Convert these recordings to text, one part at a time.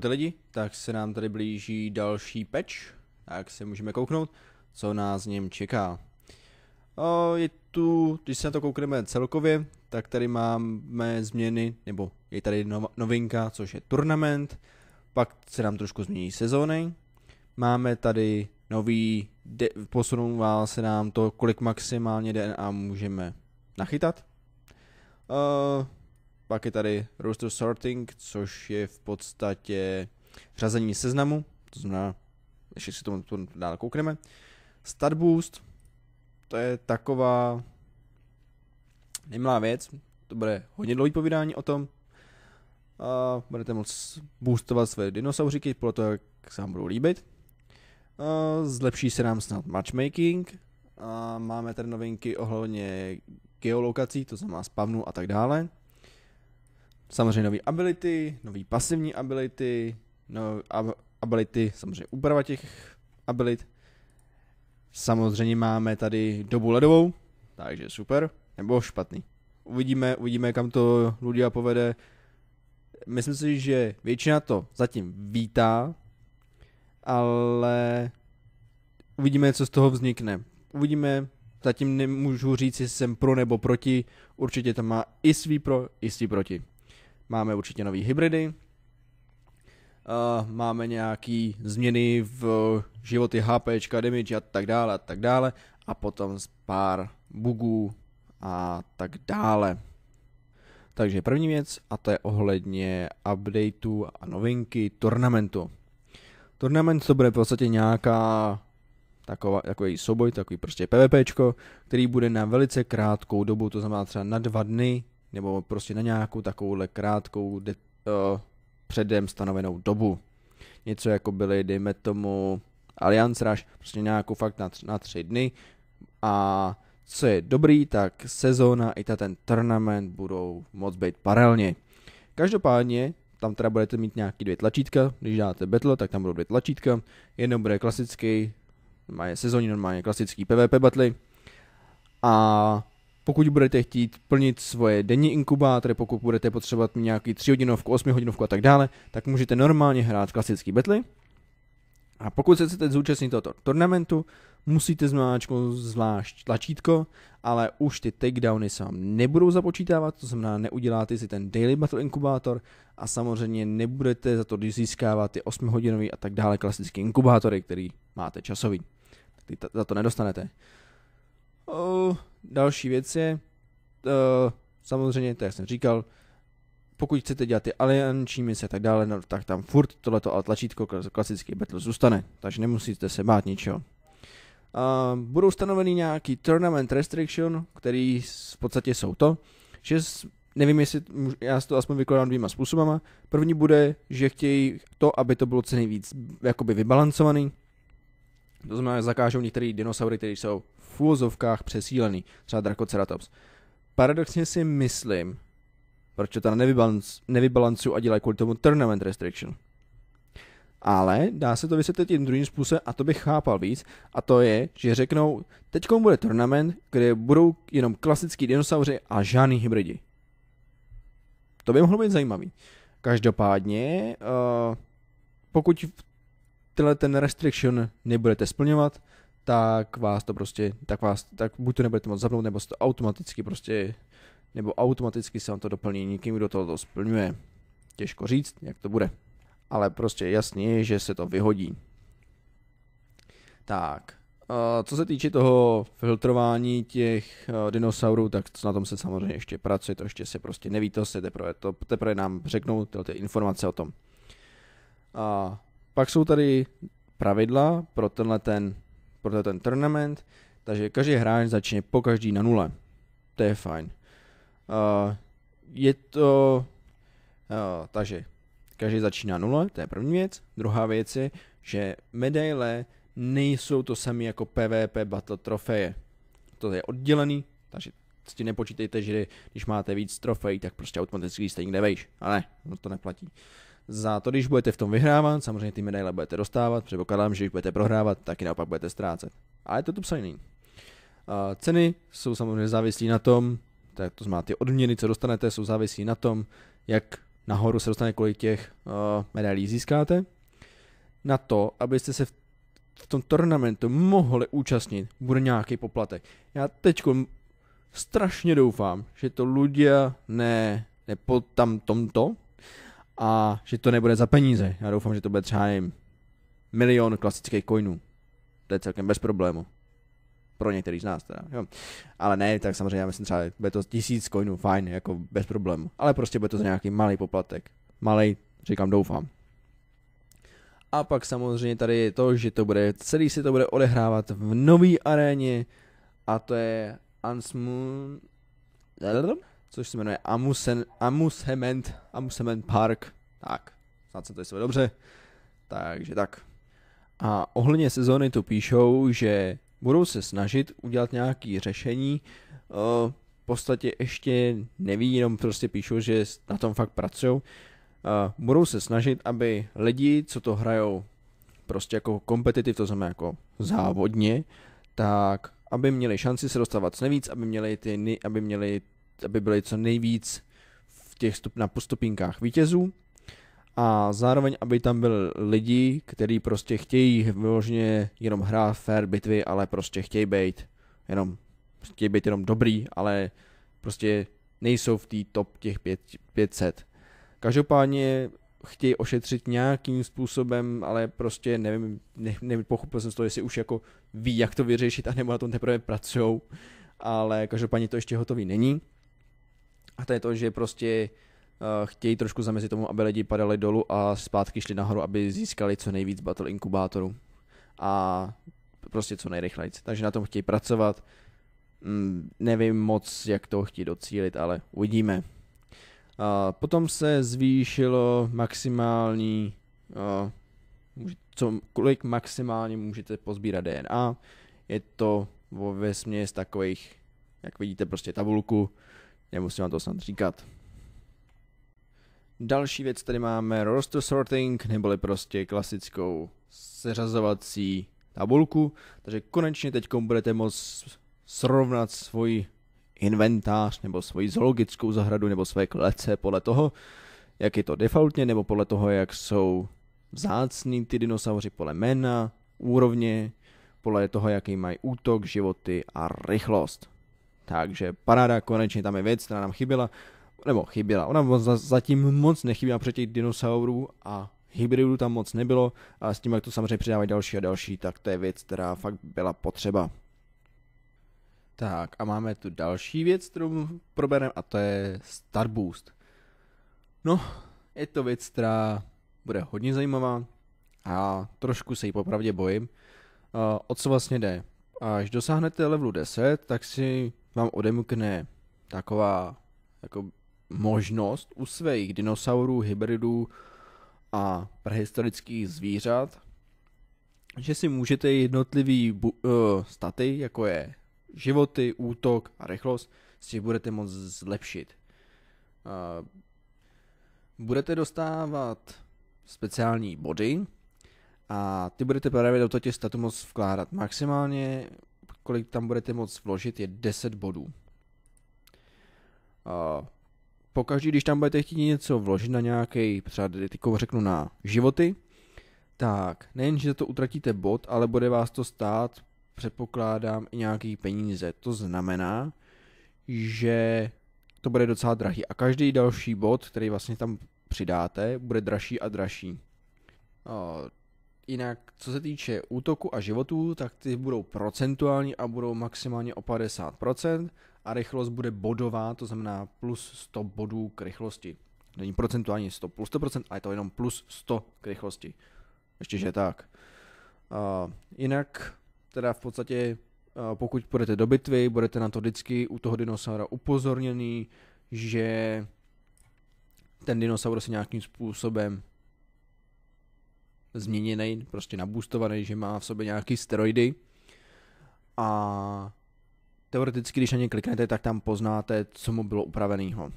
ty lidi, tak se nám tady blíží další patch, tak se můžeme kouknout, co nás z něm čeká. O, je tu, když se na to koukneme celkově, tak tady máme změny, nebo je tady novinka, což je turnament, pak se nám trošku změní sezóny, máme tady nový, de- se nám to, kolik maximálně DNA můžeme nachytat. O, pak je tady roster sorting, což je v podstatě řazení seznamu, to znamená, ještě si tomu to dál koukneme. Stat boost, to je taková nemilá věc, to bude hodně dlouhý povídání o tom. A budete moct boostovat své dinosauříky podle toho, jak se vám budou líbit. A zlepší se nám snad matchmaking. A máme tady novinky ohledně geolokací, to znamená spavnu a tak dále samozřejmě nové ability, nové pasivní ability, no, ab- ability, samozřejmě úprava těch abilit. Samozřejmě máme tady dobu ledovou, takže super, nebo špatný. Uvidíme, uvidíme, kam to Ludia povede. Myslím si, že většina to zatím vítá, ale uvidíme, co z toho vznikne. Uvidíme, zatím nemůžu říct, jestli jsem pro nebo proti, určitě to má i svý pro, i svý proti. Máme určitě nové hybridy, Uh, máme nějaký změny v životy HP, damage a tak dále a tak dále a potom z pár bugů a tak dále. Takže první věc a to je ohledně updateu a novinky turnamentu. Turnament to bude v podstatě nějaká taková, takový souboj, takový prostě PvPčko, který bude na velice krátkou dobu, to znamená třeba na dva dny nebo prostě na nějakou takovouhle krátkou de, uh, předem stanovenou dobu. Něco jako byly, dejme tomu, Allianz Rush, prostě nějakou fakt na, na tři dny a co je dobrý, tak sezóna i ta ten tournament budou moc být paralelně. Každopádně tam teda budete mít nějaký dvě tlačítka, když dáte battle, tak tam budou dvě tlačítka, jedno bude klasický, normálně sezóní normálně klasický PvP battle a pokud budete chtít plnit svoje denní inkubátory, pokud budete potřebovat nějaký 3 hodinovku, 8 hodinovku a tak dále, tak můžete normálně hrát klasický betly. A pokud se chcete zúčastnit tohoto tournamentu, musíte zmáčknout zvlášť tlačítko, ale už ty takedowny se vám nebudou započítávat, to znamená neuděláte si ten daily battle inkubátor a samozřejmě nebudete za to získávat ty 8 hodinový a tak dále klasické inkubátory, který máte časový. Ty za to nedostanete. Oh Další věc je, uh, samozřejmě, to jak jsem říkal, pokud chcete dělat ty alianční mise a tak dále, no, tak tam furt tohleto tlačítko klasický battle zůstane, takže nemusíte se bát ničeho. Uh, budou stanoveny nějaký tournament restriction, který v podstatě jsou to, že nevím, jestli já to aspoň vykládám dvěma způsobama. První bude, že chtějí to, aby to bylo co nejvíc jakoby vybalancovaný, to znamená, zakážou některé dinosaury, které jsou v úvozovkách přesílený, třeba Dracoceratops. Paradoxně si myslím, proč to teda nevybalanc, a dělají kvůli tomu tournament restriction. Ale dá se to vysvětlit tím druhým způsobem a to bych chápal víc a to je, že řeknou, teď bude tournament, kde budou jenom klasický dinosauři a žádný hybridi. To by mohlo být zajímavý. Každopádně, uh, pokud tenhle ten restriction nebudete splňovat, tak vás to prostě, tak vás, tak buď to nebudete moc zapnout, nebo to automaticky prostě, nebo automaticky se vám to doplní někým, kdo to splňuje. Těžko říct, jak to bude. Ale prostě jasně je, že se to vyhodí. Tak, co se týče toho filtrování těch dinosaurů, tak na tom se samozřejmě ještě pracuje, to ještě se prostě neví, to se teprve, to teprve nám řeknou tyhle informace o tom. A pak jsou tady pravidla pro tenhle ten, pro ten tournament, takže každý hráč začne po každý na nule. To je fajn. Uh, je to... Uh, takže každý začíná nule, to je první věc. Druhá věc je, že medaile nejsou to samé jako PvP battle trofeje. To je oddělený, takže s tím nepočítejte, že když máte víc trofejí, tak prostě automaticky jste někde vejš. Ale ne, no to neplatí. Uh, za to, když budete v tom vyhrávat, samozřejmě ty medaile budete dostávat, předpokládám, že když budete prohrávat, tak i naopak budete ztrácet. Ale je to tu psaný. Uh, ceny jsou samozřejmě závislí na tom, tak to znamená ty odměny, co dostanete, jsou závislí na tom, jak nahoru se dostane, kolik těch uh, medailí získáte. Na to, abyste se v, v tom turnamentu mohli účastnit, bude nějaký poplatek. Já teď strašně doufám, že to lidé ne, ne po tam tomto, a že to nebude za peníze. Já doufám, že to bude třeba nevím, milion klasických coinů. To je celkem bez problému. Pro některý z nás teda, jo. Ale ne, tak samozřejmě já myslím třeba, bude to tisíc coinů, fajn, jako bez problému. Ale prostě bude to za nějaký malý poplatek. Malý, říkám doufám. A pak samozřejmě tady je to, že to bude, celý se to bude odehrávat v nový aréně a to je Unsmoon což se jmenuje Amusen, Amusement, Amusement Park. Tak, snad jsem to je dobře. Takže tak. A ohledně sezóny tu píšou, že budou se snažit udělat nějaké řešení. Eh, v podstatě ještě neví, jenom prostě píšou, že na tom fakt pracují. Eh, budou se snažit, aby lidi, co to hrajou prostě jako kompetitiv, to znamená jako závodně, tak aby měli šanci se dostávat nejvíc, aby měli, ty, aby měli aby byly co nejvíc v těch stup, na postupinkách vítězů a zároveň, aby tam byli lidi, kteří prostě chtějí vyloženě jenom hrát fair bitvy, ale prostě chtějí být jenom, chtějí být jenom dobrý, ale prostě nejsou v té top těch 500. Každopádně chtějí ošetřit nějakým způsobem, ale prostě nevím, ne, pochopil jsem z toho, jestli už jako ví, jak to vyřešit, anebo na tom teprve pracují, ale každopádně to ještě hotový není. A to je to, že prostě eh, chtějí trošku zamezit tomu, aby lidi padali dolů a zpátky šli nahoru, aby získali co nejvíc battle inkubátorů. A prostě co nejrychleji. Takže na tom chtějí pracovat. Mm, nevím moc, jak to chtějí docílit, ale uvidíme. A potom se zvýšilo maximální, eh, co, kolik maximálně můžete pozbírat DNA. Je to ve směs takových, jak vidíte, prostě tabulku, Nemusím vám to snad říkat. Další věc tady máme roster sorting, neboli prostě klasickou seřazovací tabulku, takže konečně teď budete moct srovnat svůj inventář nebo svoji zoologickou zahradu nebo své klece podle toho, jak je to defaultně nebo podle toho, jak jsou vzácní ty dinosauři podle jména, úrovně, podle toho, jaký mají útok, životy a rychlost. Takže paráda, konečně tam je věc, která nám chyběla. Nebo chyběla, ona zatím moc nechyběla před těch dinosaurů a hybridů tam moc nebylo a s tím, jak to samozřejmě přidávají další a další, tak to je věc, která fakt byla potřeba. Tak a máme tu další věc, kterou probereme a to je Star Boost. No, je to věc, která bude hodně zajímavá a trošku se jí popravdě bojím. O co vlastně jde? Až dosáhnete levelu 10, tak si vám odemkne taková jako možnost u svých dinosaurů, hybridů a prehistorických zvířat, že si můžete jednotlivý bu- uh, staty, jako je životy, útok a rychlost, si budete moct zlepšit. Uh, budete dostávat speciální body a ty budete právě do těch statů moct vkládat. Maximálně kolik tam budete moct vložit, je 10 bodů. A pokaždý, když tam budete chtít něco vložit na nějaký, třeba teďko řeknu na životy, tak nejen, že to utratíte bod, ale bude vás to stát, předpokládám, i nějaký peníze. To znamená, že to bude docela drahý. A každý další bod, který vlastně tam přidáte, bude dražší a dražší. Jinak, co se týče útoku a životů, tak ty budou procentuální a budou maximálně o 50% a rychlost bude bodová, to znamená plus 100 bodů k rychlosti. Není procentuální 100 plus 100%, ale je to jenom plus 100 k rychlosti. Ještě, že tak. Uh, jinak, teda v podstatě, uh, pokud půjdete do bitvy, budete na to vždycky u toho dinosaura upozorněný, že ten dinosaur se nějakým způsobem změněný, prostě nabustovaný, že má v sobě nějaký steroidy. A teoreticky, když na ně kliknete, tak tam poznáte, co mu bylo upraveného.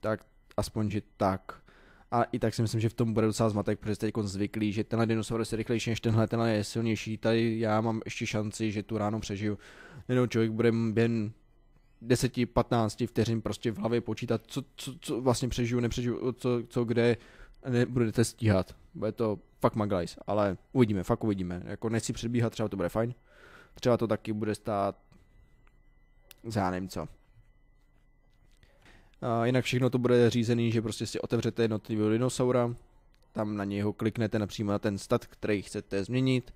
Tak aspoň, že tak. A i tak si myslím, že v tom bude docela zmatek, protože jste zvyklí, že tenhle dinosaur je rychlejší než tenhle, tenhle je silnější, tady já mám ještě šanci, že tu ráno přežiju. Jenom člověk bude během 10-15 vteřin prostě v hlavě počítat, co, co, co vlastně přežiju, nepřežiju, co, co kde, budete stíhat. Bude to fakt maglajs, ale uvidíme, fakt uvidíme. Jako nechci předbíhat, třeba to bude fajn. Třeba to taky bude stát za nevím co. A jinak všechno to bude řízený, že prostě si otevřete jednotlivého dinosaura, tam na ho kliknete napřímo na ten stat, který chcete změnit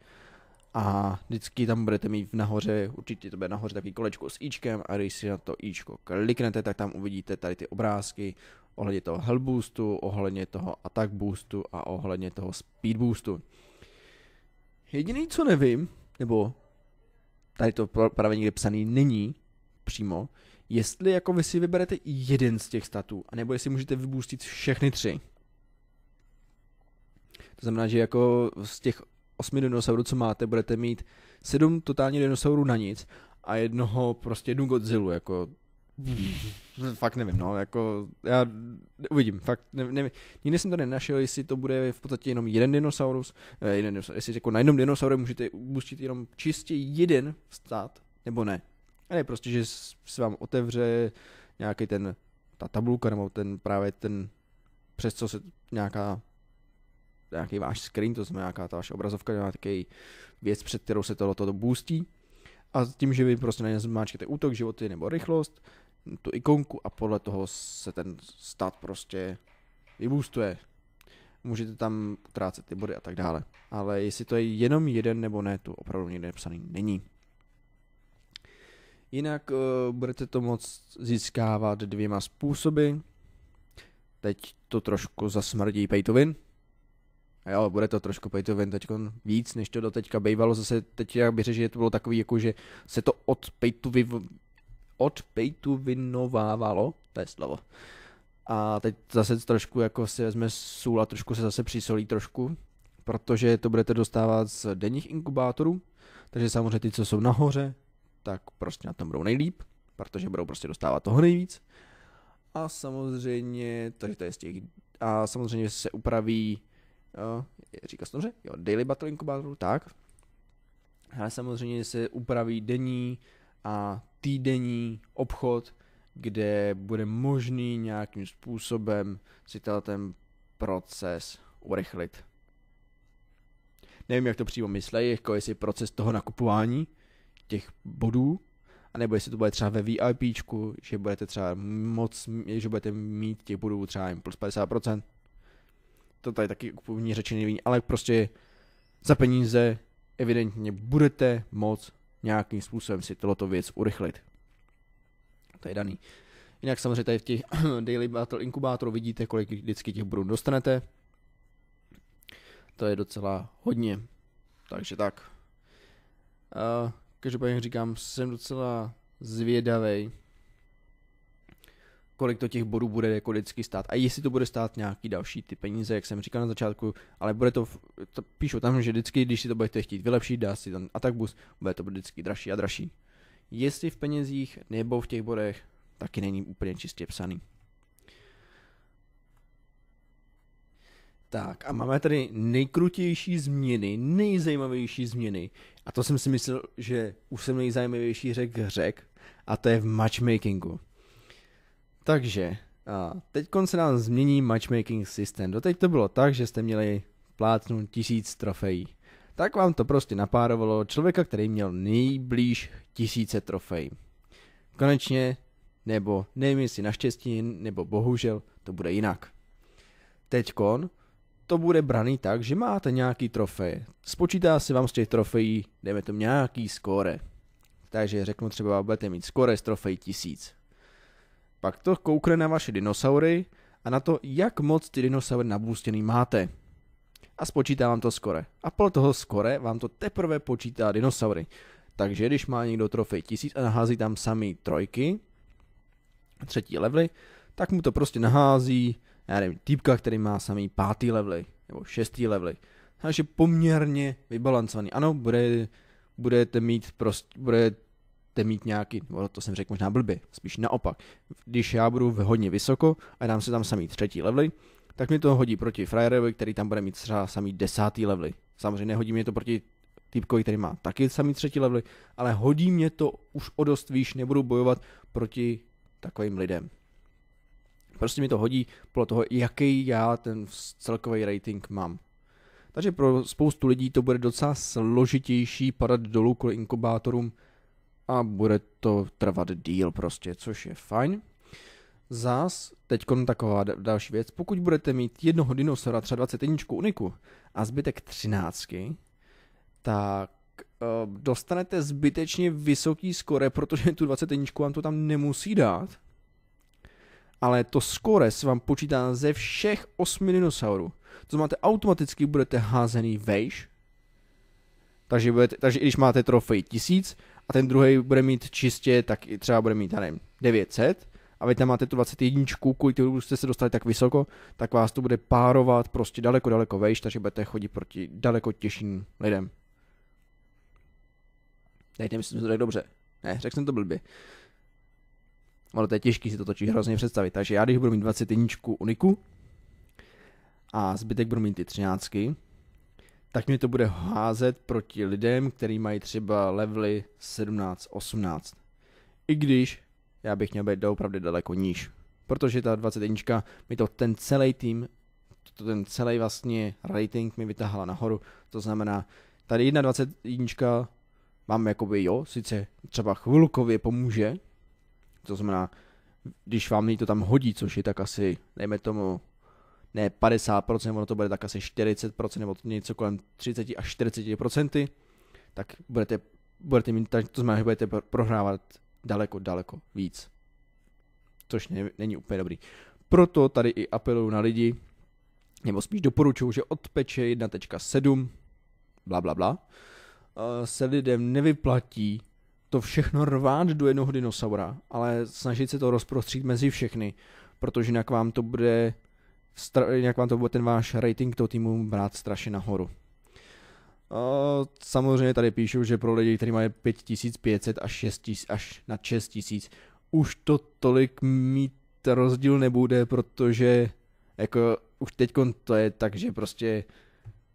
a vždycky tam budete mít v nahoře, určitě to bude nahoře takový kolečko s ičkem a když si na to ičko kliknete, tak tam uvidíte tady ty obrázky, ohledně toho health boostu, ohledně toho attack boostu a ohledně toho speed boostu. Jediný, co nevím, nebo tady to právě někde psaný není přímo, jestli jako vy si vyberete jeden z těch statů, anebo jestli můžete vyboostit všechny tři. To znamená, že jako z těch osmi dinosaurů, co máte, budete mít sedm totálně dinosaurů na nic a jednoho prostě jednu Godzilla, jako Fakt nevím, no, jako já uvidím, fakt nevím, nevím. Nikdy jsem to nenašel, jestli to bude v podstatě jenom jeden dinosaurus, eh, jeden dinosaurus jestli jako na jednom dinosauru můžete pustit jenom čistě jeden stát, nebo ne. A ne prostě, že se vám otevře nějaký ten, ta tabulka, nebo ten právě ten, přes co se nějaká nějaký váš screen, to znamená nějaká ta vaše obrazovka, nějaký věc, před kterou se tohle toto boostí. A tím, že vy prostě na ně zmáčkete útok, životy nebo rychlost, tu ikonku a podle toho se ten stát prostě vyboostuje. Můžete tam utrácet ty body a tak dále. Ale jestli to je jenom jeden nebo ne, to opravdu někde napsaný není. Jinak uh, budete to moc získávat dvěma způsoby. Teď to trošku zasmrdí pay-to-win. A jo, bude to trošku pay to win teď víc, než to do teďka bývalo. Zase teď bych řekl, že to bylo takový, jako že se to od pay to, win, odpejtuvinovávalo, to je slovo. A teď zase trošku jako si vezme sůl a trošku se zase přisolí trošku, protože to budete dostávat z denních inkubátorů, takže samozřejmě ty, co jsou nahoře, tak prostě na tom budou nejlíp, protože budou prostě dostávat toho nejvíc. A samozřejmě, takže to je z těch, a samozřejmě se upraví, jo, říká se dobře, jo, daily battle inkubátorů, tak. Ale samozřejmě se upraví denní a týdenní obchod, kde bude možný nějakým způsobem si ten proces urychlit. Nevím, jak to přímo myslej, jako jestli proces toho nakupování těch bodů, anebo jestli to bude třeba ve VIP, že budete třeba moc, že budete mít těch bodů třeba plus 50%. To tady taky úplně řečený ale prostě za peníze evidentně budete moc nějakým způsobem si tohoto věc urychlit. To je daný. Jinak samozřejmě tady v těch Daily Battle inkubátorů vidíte, kolik vždycky těch brun dostanete. To je docela hodně. Takže tak. Uh, každopádně říkám, jsem docela zvědavý, kolik to těch bodů bude jako vždycky stát. A jestli to bude stát nějaký další ty peníze, jak jsem říkal na začátku, ale bude to, to píšu tam, že vždycky, když si to budete chtít vylepšit, dá si tam atakbus, bude to vždycky dražší a dražší. Jestli v penězích nebo v těch bodech, taky není úplně čistě psaný. Tak a máme tady nejkrutější změny, nejzajímavější změny. A to jsem si myslel, že už jsem nejzajímavější řek řek a to je v matchmakingu. Takže, a teď se nám změní matchmaking systém. Doteď to bylo tak, že jste měli plátnu tisíc trofejí. Tak vám to prostě napárovalo člověka, který měl nejblíž tisíce trofejí. Konečně, nebo nevím jestli naštěstí, nebo bohužel, to bude jinak. Teďkon to bude braný tak, že máte nějaký trofej. Spočítá se vám z těch trofejí, dejme to nějaký skóre. Takže řeknu třeba, budete mít skóre z trofej tisíc. Pak to koukne na vaše dinosaury a na to, jak moc ty dinosaury nabůstěný máte. A spočítá vám to skore. A podle toho skore vám to teprve počítá dinosaury. Takže když má někdo trofej 1000 a nahází tam samý trojky, třetí levely, tak mu to prostě nahází, já nevím, týpka, který má samý pátý levely, nebo šestý levely. Takže poměrně vybalancovaný. Ano, bude, budete mít prostě, bude chcete mít nějaký, no to jsem řekl možná blbě, spíš naopak. Když já budu hodně vysoko a dám se tam samý třetí levely, tak mi to hodí proti frajerovi, který tam bude mít třeba samý desátý levely. Samozřejmě nehodí mě to proti typkovi, který má taky samý třetí levely, ale hodí mě to už o dost výš, nebudu bojovat proti takovým lidem. Prostě mi to hodí podle toho, jaký já ten celkový rating mám. Takže pro spoustu lidí to bude docela složitější padat dolů kvůli inkubátorům, a bude to trvat díl prostě, což je fajn. Zás teď taková další věc, pokud budete mít jednoho dinosaura, třeba 21 uniku a zbytek 13, tak eh, dostanete zbytečně vysoký skore, protože tu 21 vám to tam nemusí dát, ale to skore se vám počítá ze všech osmi dinosaurů. To máte automaticky budete házený vejš, takže, budete, takže i když máte trofej 1000 a ten druhý bude mít čistě, tak i třeba bude mít, já nevím, 900 a vy tam máte tu 21, kvůli tomu jste se dostali tak vysoko, tak vás to bude párovat prostě daleko, daleko vejš, takže budete chodit proti daleko těžším lidem. Teď nevím, že to tak dobře. Ne, řekl jsem to blbě. Ale to je těžký si to točí hrozně představit. Takže já, když budu mít 21 uniku a zbytek budu mít ty 13, tak mě to bude házet proti lidem, který mají třeba levely 17-18. I když já bych měl být doopravdy daleko níž. Protože ta 21 mi to ten celý tým, to ten celý vlastně rating mi vytahala nahoru. To znamená, tady 21 vám jakoby jo, sice třeba chvilkově pomůže, to znamená, když vám to tam hodí, což je tak asi, dejme tomu, ne 50%, ono to bude tak asi 40% nebo něco kolem 30 až 40%, tak budete, budete mít, tak to znamená, že budete prohrávat daleko, daleko víc. Což ne, není úplně dobrý. Proto tady i apeluju na lidi, nebo spíš doporučuju, že od peče 1.7, bla, bla, bla, se lidem nevyplatí to všechno rvát do jednoho dinosaura, ale snažit se to rozprostřít mezi všechny, protože jinak vám to bude jak vám to bude ten váš rating toho týmu brát strašně nahoru. Samozřejmě tady píšu, že pro lidi, kteří mají 5500 až, 6 000, až na 6000, už to tolik mít rozdíl nebude, protože jako už teď to je tak, že prostě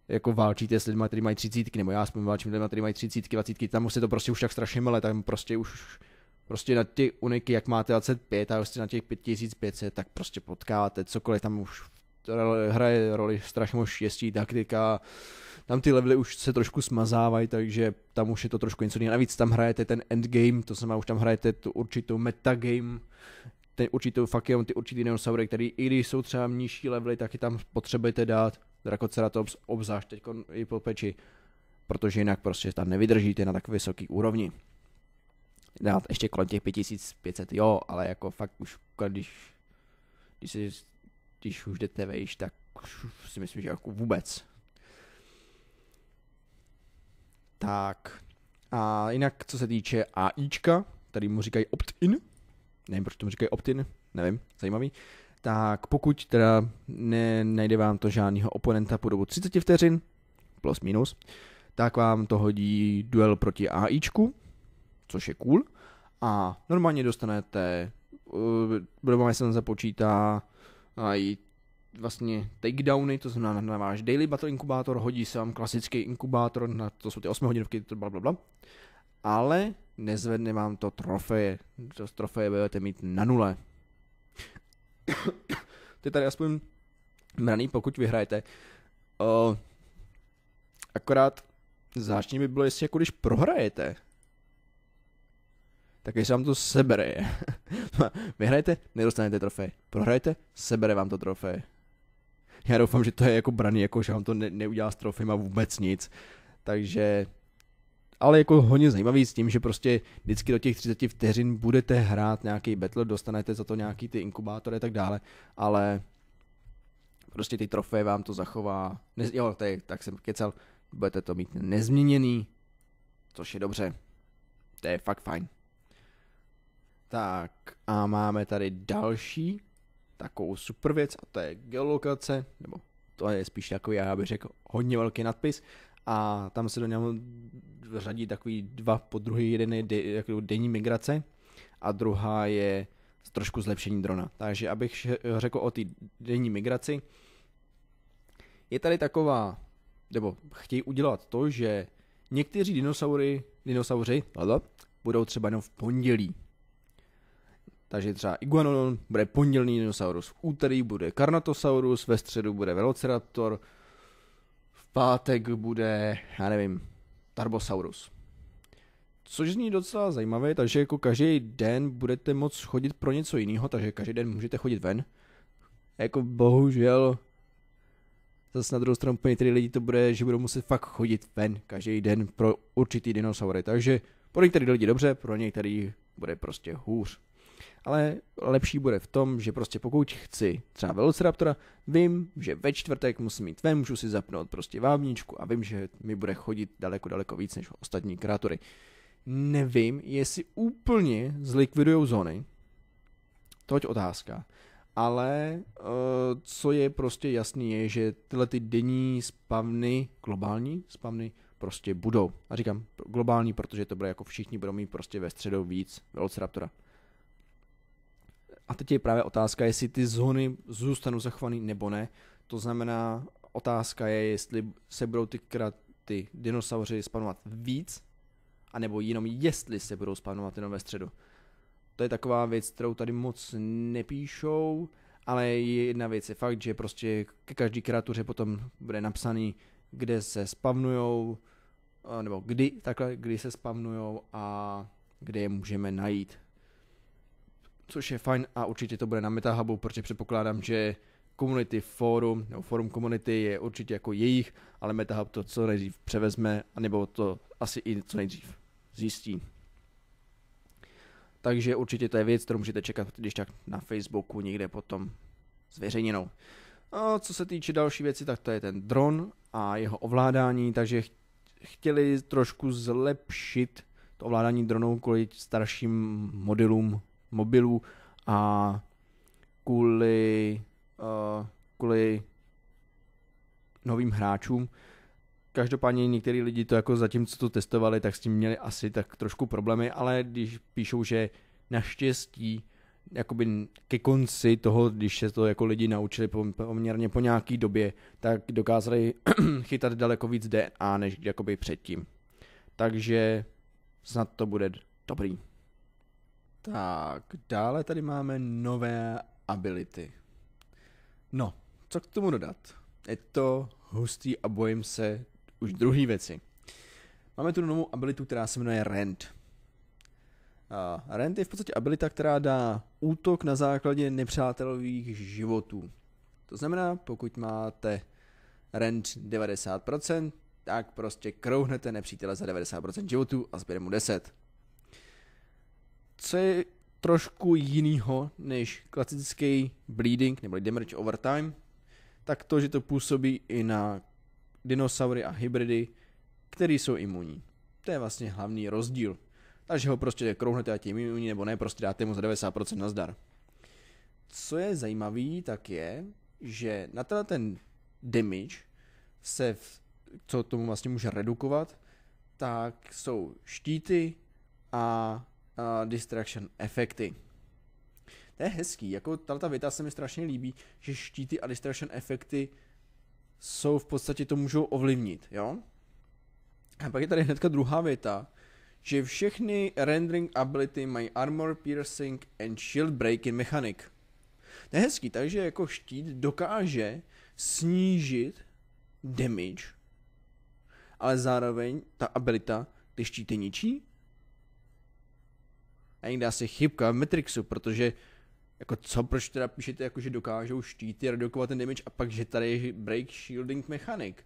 jako válčíte s lidmi, kteří mají 30, nebo já aspoň válčím lidmi, kteří mají 30, 20, tam už se to prostě už tak strašně mele, tam prostě už prostě na ty uniky, jak máte 25 a prostě na těch 5500, tak prostě potkáváte cokoliv, tam už hraje roli strašně moc štěstí, taktika, tam ty levely už se trošku smazávají, takže tam už je to trošku něco jiného. Navíc tam hrajete ten endgame, to znamená už tam hrajete tu určitou metagame, ten určitou jenom ty určitý dinosaury, který i když jsou třeba nižší levely, tak je tam potřebujete dát Dracoceratops obzvlášť teď i po peči, protože jinak prostě tam nevydržíte na tak vysoký úrovni dát ještě kolem těch 5500, jo, ale jako fakt už, jako když, když, si, když už jdete vejš, tak si myslím, že jako vůbec. Tak, a jinak co se týče AIčka, tady mu říkají opt-in, nevím, proč tomu říkají opt-in, nevím, zajímavý, tak pokud teda ne, nejde vám to žádného oponenta po dobu 30 vteřin, plus minus, tak vám to hodí duel proti AIčku, což je cool. A normálně dostanete, normálně eh, se tam započítá i vlastně takedowny, to znamená na váš daily battle inkubátor, hodí se vám klasický inkubátor, na to jsou ty 8 hodinovky, to bla, bla, bla. Ale nezvedne vám to trofeje. To trofeje budete mít na nule. Ty tady aspoň mraný, pokud vyhrajete. Uh, akorát zvláštní by bylo, jestli jako když prohrajete, tak se vám to sebere. Vyhrajete, nedostanete trofej. Prohrajete, sebere vám to trofej. Já doufám, že to je jako braný, jako že vám to ne- neudělá s trofejma vůbec nic. Takže ale jako hodně zajímavý s tím, že prostě vždycky do těch 30 vteřin budete hrát nějaký battle, dostanete za to nějaký ty inkubátory a tak dále, ale prostě ty trofeje vám to zachová, ne, jo, tady, tak jsem kecel, budete to mít nezměněný, což je dobře, to je fakt fajn. Tak a máme tady další takovou super věc a to je geolokace, nebo to je spíš takový, já bych řekl, hodně velký nadpis a tam se do něho řadí takový dva po druhý, jeden je de, jako denní migrace a druhá je trošku zlepšení drona. Takže abych řekl o té denní migraci, je tady taková, nebo chtějí udělat to, že někteří dinosaury, dinosauři, budou třeba jenom v pondělí, takže třeba Iguanodon bude pondělní dinosaurus, v úterý bude Karnatosaurus, ve středu bude Velociraptor, v pátek bude, já nevím, Tarbosaurus. Což zní docela zajímavé, takže jako každý den budete moc chodit pro něco jiného, takže každý den můžete chodit ven. Jako bohužel, zase na druhou stranu pro lidi to bude, že budou muset fakt chodit ven každý den pro určitý dinosaury. Takže pro některé lidi dobře, pro některý bude prostě hůř ale lepší bude v tom, že prostě pokud chci třeba Velociraptora, vím, že ve čtvrtek musím mít ven, můžu si zapnout prostě vábničku a vím, že mi bude chodit daleko, daleko víc než ostatní kreatury. Nevím, jestli úplně zlikvidují zóny, toť otázka, ale eh, co je prostě jasný, je, že tyhle ty denní spavny, globální spavny, prostě budou. A říkám globální, protože to bude jako všichni budou mít prostě ve středu víc Velociraptora. A teď je právě otázka, jestli ty zóny zůstanou zachované nebo ne. To znamená, otázka je, jestli se budou ty, ty dinosauři spanovat víc, anebo jenom jestli se budou spanovat jenom ve středu. To je taková věc, kterou tady moc nepíšou, ale jedna věc je fakt, že prostě ke každý kreatuře potom bude napsaný, kde se spavnujou, eh, nebo kdy, takhle, kdy se spavnujou a kde je můžeme najít což je fajn a určitě to bude na MetaHubu, protože předpokládám, že Community Forum, nebo Forum Community je určitě jako jejich, ale MetaHub to co nejdřív převezme, anebo to asi i co nejdřív zjistí. Takže určitě to je věc, kterou můžete čekat, když tak na Facebooku někde potom zveřejněnou. A co se týče další věci, tak to je ten dron a jeho ovládání, takže chtěli trošku zlepšit to ovládání dronů kvůli starším modelům mobilů a kvůli, uh, kvůli novým hráčům. Každopádně některý lidi to jako zatím co to testovali, tak s tím měli asi tak trošku problémy, ale když píšou, že naštěstí jakoby ke konci toho, když se to jako lidi naučili poměrně po nějaký době, tak dokázali chytat daleko víc DNA než jakoby předtím. Takže snad to bude dobrý. Tak, dále tady máme nové ability. No, co k tomu dodat? Je to hustý a bojím se už druhý věci. Máme tu novou abilitu, která se jmenuje Rent. A rent je v podstatě abilita, která dá útok na základě nepřátelových životů. To znamená, pokud máte rent 90%, tak prostě krouhnete nepřítele za 90% životů a zběre mu 10 co je trošku jinýho než klasický bleeding nebo damage over time, tak to, že to působí i na dinosaury a hybridy, které jsou imunní. To je vlastně hlavní rozdíl. Takže ho prostě krouhnete a tím imunní, nebo ne, prostě dáte mu za 90% na zdar. Co je zajímavý, tak je, že na tenhle ten damage se, v, co tomu vlastně může redukovat, tak jsou štíty a uh, distraction efekty. To je hezký, jako ta věta se mi strašně líbí, že štíty a distraction efekty jsou v podstatě to můžou ovlivnit, jo? A pak je tady hnedka druhá věta, že všechny rendering ability mají armor, piercing and shield breaking mechanic. To je hezký, takže jako štít dokáže snížit damage, ale zároveň ta abilita ty štíty ničí někde asi chybka v Matrixu, protože jako co, proč teda píšete, jako že dokážou štíty redukovat ten damage a pak, že tady je break shielding mechanik.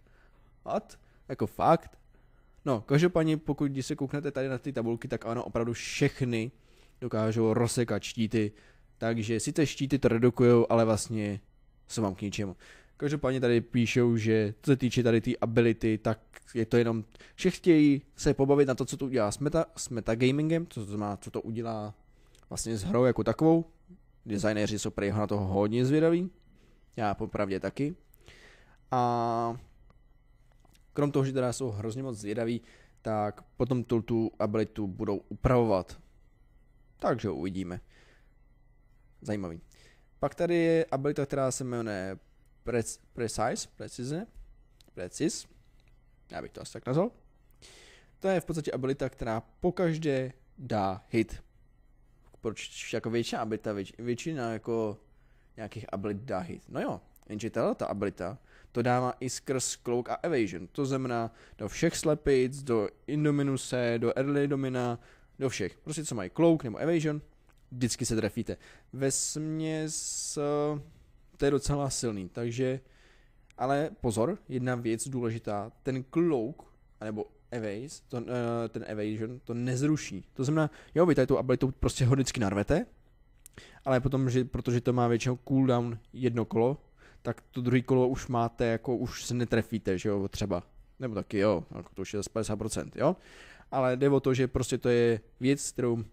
What? Jako fakt? No, každopádně, pokud když se kouknete tady na ty tabulky, tak ano, opravdu všechny dokážou rozsekat štíty. Takže sice štíty to redukují, ale vlastně jsou vám k ničemu. Každopádně tady píšou, že co se týče tady té tý ability, tak je to jenom, že chtějí se pobavit na to, co to udělá s, meta, s gamingem, co to znamená, co to udělá vlastně s hrou jako takovou. Designéři jsou prý na to hodně zvědaví, já popravdě taky. A krom toho, že teda jsou hrozně moc zvědaví, tak potom tu, tu abilitu budou upravovat. Takže uvidíme. Zajímavý. Pak tady je abilita, která se jmenuje Prec, precise, precize, precis, já bych to asi tak nazval. To je v podstatě abilita, která pokaždé dá hit. Proč jako většina abilita, věč, většina jako nějakých abilit dá hit. No jo, jenže tato ta abilita to dává i skrz Cloak a Evasion. To znamená do všech slepic, do Indominuse, do Early Domina, do všech. Prostě co mají Cloak nebo Evasion, vždycky se trefíte. Ve směs... Uh, to je docela silný, takže, ale pozor, jedna věc důležitá, ten cloak, nebo evase, to, uh, ten evasion, to nezruší. To znamená, jo, vy tady tu abilitu prostě ho vždycky narvete, ale potom, že, protože to má většinou cooldown jedno kolo, tak to druhé kolo už máte, jako už se netrefíte, že jo, třeba. Nebo taky jo, jako to už je z 50%, jo. Ale jde o to, že prostě to je věc, kterou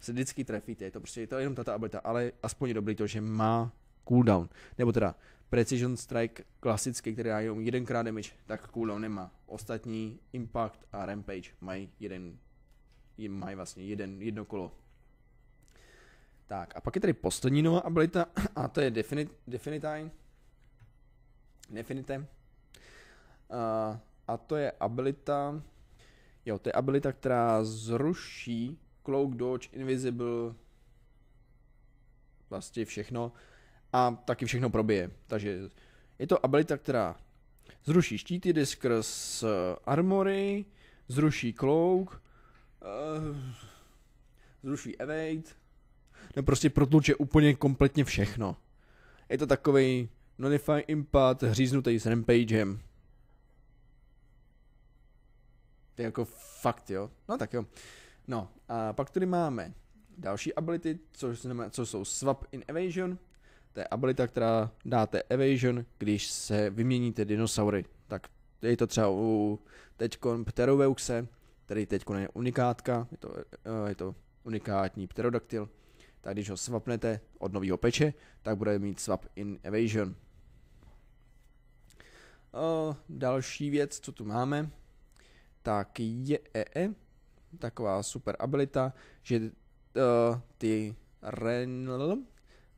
se vždycky trefíte, je to prostě je to jenom tato abilita, ale aspoň je dobrý to, že má cooldown. Nebo teda Precision Strike klasicky, který dá jenom jedenkrát damage, tak cooldown nemá. Ostatní Impact a Rampage mají jeden, mají vlastně jeden, jedno kolo. Tak a pak je tady poslední nová abilita a to je Definite, Definitine. Definite. Uh, a to je abilita, jo, to je abilita, která zruší Cloak, Dodge, Invisible, vlastně všechno a taky všechno probije. Takže je to abilita, která zruší štíty, jde skrz eh, armory, zruší cloak, eh, zruší evade, ne prostě protluče úplně kompletně všechno. Je to takový Nonify Impact hříznutý s Rampagem. To je jako fakt, jo. No tak jo. No, a pak tady máme další ability, což znamená, co jsou Swap in Evasion, to je abilita, která dáte evasion, když se vyměníte dinosaury. Tak je to třeba u teďkon Pterobeuxe, který teď je unikátka, je to, eh, je to unikátní pterodaktyl, tak když ho svapnete od nového peče, tak bude mít swap in evasion. O, eh, další věc, co tu máme, tak je EE, eh, taková super abilita, že uh, ty renl,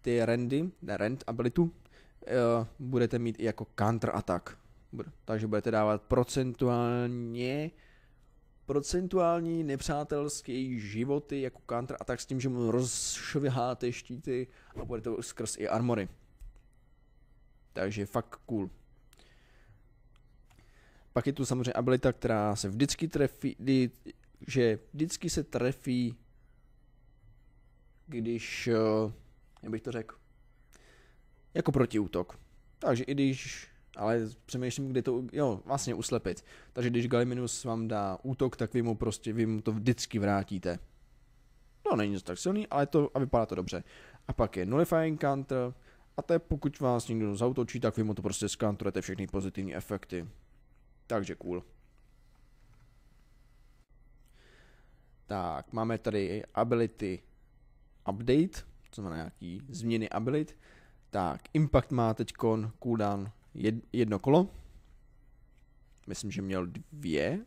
ty rendy, ne rend abilitu, uh, budete mít i jako counter attack. Takže budete dávat procentuálně procentuální nepřátelské životy jako counter attack s tím, že mu rozšviháte štíty a bude to skrz i armory. Takže fakt cool. Pak je tu samozřejmě abilita, která se vždycky trefí, že vždycky se trefí, když eh, jak bych to řekl, jako protiútok. Takže i když, ale přemýšlím, kde to, jo, vlastně uslepit. Takže když Galiminus vám dá útok, tak vy mu prostě, vy mu to vždycky vrátíte. No, není to tak silný, ale to, a vypadá to dobře. A pak je Nullifying Counter, a to je pokud vás někdo zautočí, tak vy mu to prostě skanturete všechny pozitivní efekty. Takže cool. Tak, máme tady ability update, to znamená nějaký změny abilit. Tak, Impact má teď cooldown jedno kolo. Myslím, že měl dvě.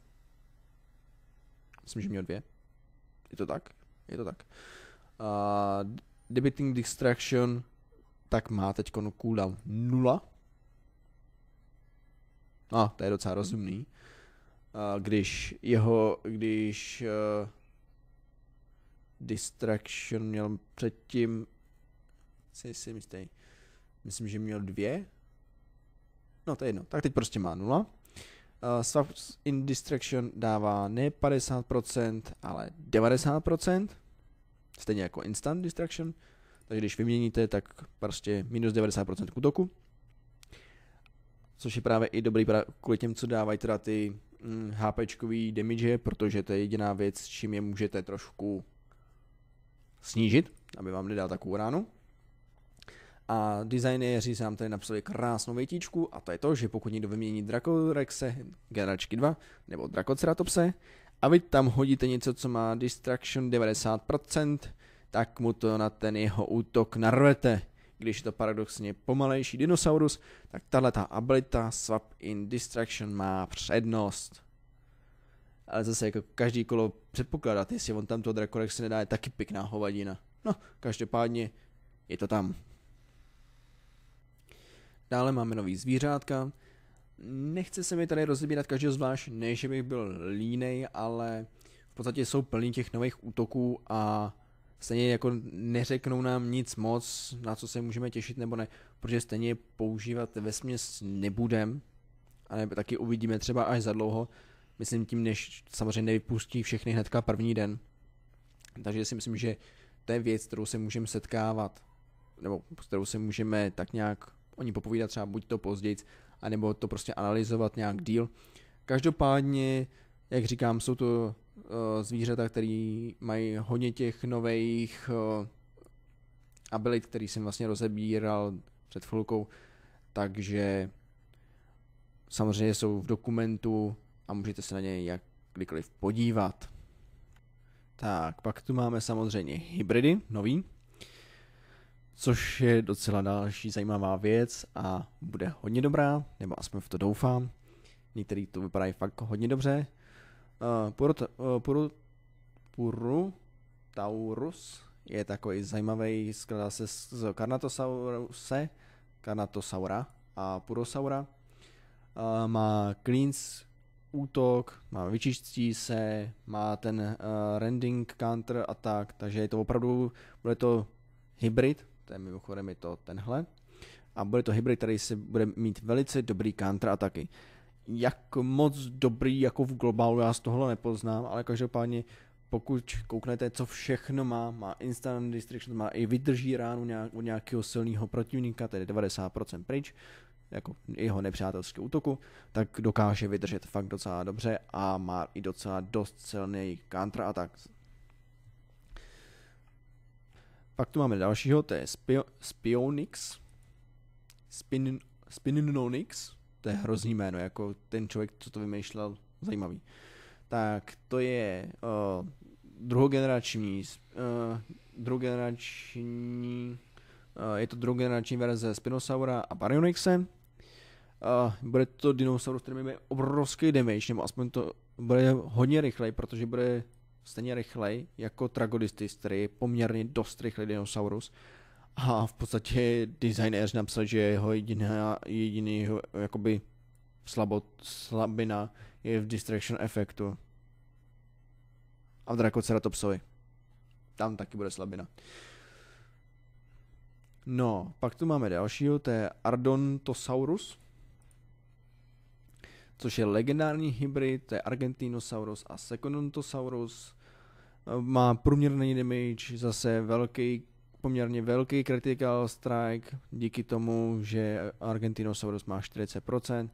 Myslím, že měl dvě. Je to tak? Je to tak. Uh, Debiting Distraction tak má teď cooldown nula. No, to je docela rozumný. Uh, když jeho, když uh, Distraction měl předtím, si, si myslím, myslím, že měl dvě. No to je jedno, tak teď prostě má nula. Uh, Swap in Distraction dává ne 50%, ale 90%. Stejně jako Instant Distraction. Takže když vyměníte, tak prostě minus 90% k útoku. Což je právě i dobrý pra- kvůli těm, co dávají teda ty hm, mm, HPčkový damage, protože to je jediná věc, s čím je můžete trošku snížit, aby vám nedal takovou ránu. A designéři se nám tady napsali krásnou větičku a to je to, že pokud někdo vymění Dracorexe generačky 2 nebo Dracoceratopse a vy tam hodíte něco, co má Distraction 90%, tak mu to na ten jeho útok narvete. Když je to paradoxně pomalejší dinosaurus, tak tahle ta abilita Swap in Distraction má přednost ale zase jako každý kolo předpokládat, jestli on tam toho Drakorexe nedá, je taky pěkná hovadina. No, každopádně je to tam. Dále máme nový zvířátka. Nechce se mi tady rozebírat každého zvlášť, než že bych byl línej, ale v podstatě jsou plní těch nových útoků a stejně jako neřeknou nám nic moc, na co se můžeme těšit nebo ne, protože stejně používat ve směs nebudem, a taky uvidíme třeba až za dlouho, Myslím tím, než samozřejmě nevypustí všechny hnedka první den. Takže si myslím, že to je věc, kterou se můžeme setkávat, nebo s kterou se můžeme tak nějak o ní popovídat třeba buď to později, anebo to prostě analyzovat nějak díl. Každopádně, jak říkám, jsou to uh, zvířata, které mají hodně těch nových uh, eh, abilit, který jsem vlastně rozebíral před chvilkou, takže samozřejmě jsou v dokumentu a můžete se na něj jak kdykoliv podívat. Tak, pak tu máme samozřejmě hybridy, nový, což je docela další zajímavá věc a bude hodně dobrá, nebo aspoň v to doufám. Některý to vypadají fakt hodně dobře. Uh, eh, Puru, uh, eh, Puru, Puru Taurus je takový zajímavý, skládá se z Karnatosauruse, Karnatosaura a Purosaura. Uh, má cleans útok, má vyčistí se, má ten uh, rending counter a tak, takže je to opravdu, bude to hybrid, to je mimochodem je to tenhle, a bude to hybrid, který se bude mít velice dobrý counter ataky. Jak moc dobrý jako v globálu já z tohle nepoznám, ale každopádně pokud kouknete, co všechno má, má instant destruction má i vydrží ránu nějak, od nějakého silného protivníka, tedy 90% pryč, jako jeho nepřátelské útoku, tak dokáže vydržet fakt docela dobře a má i docela dost silný counterattack. Pak tu máme dalšího, to je Spio- Spionix. Spin- Spinonix. To je hrozný jméno, jako ten člověk, co to vymýšlel, zajímavý. Tak to je uh, druhogenerační, uh, druhogenerační, uh, je to druhogenerační verze Spinosaura a Baryonyxe. Uh, bude to dinosaurus, který bude obrovský damage, nebo aspoň to bude hodně rychlej, protože bude stejně rychlej jako Tragodistis, který je poměrně dost rychlej dinosaurus. A v podstatě designéři napsal, že jeho jediná, jediný jeho, jakoby slabot, slabina je v distraction efektu. A v Dracoceratopsovi. Tam taky bude slabina. No, pak tu máme dalšího, to je Ardontosaurus což je legendární hybrid, to je Argentinosaurus a Secondontosaurus. Eh, má průměrný damage, zase velký, poměrně velký critical strike, díky tomu, že Argentinosaurus má 40%,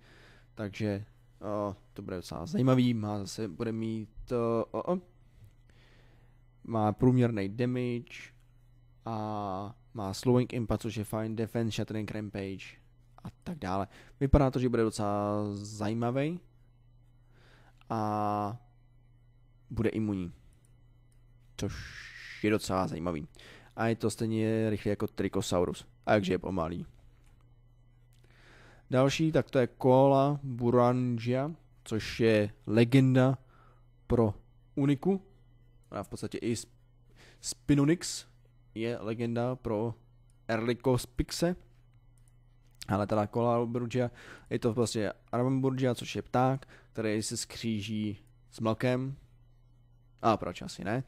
takže o, eh, to bude docela zajímavý, má zase, bude mít, o, eh, o, má průměrný damage a má slowing impact, což je fine, defense, shattering rampage, a tak dále. Vypadá to, že bude docela zajímavý a bude imunní, což je docela zajímavý. A je to stejně rychle jako Trikosaurus. a jakže je pomalý. Další, tak to je Koala Burangia, což je legenda pro Uniku. A v podstatě i Spinonix je legenda pro Erlicospixe ale teda Burgia, je to vlastně prostě Aramburgia, což je pták, který se skříží s mlkem, a proč asi ne,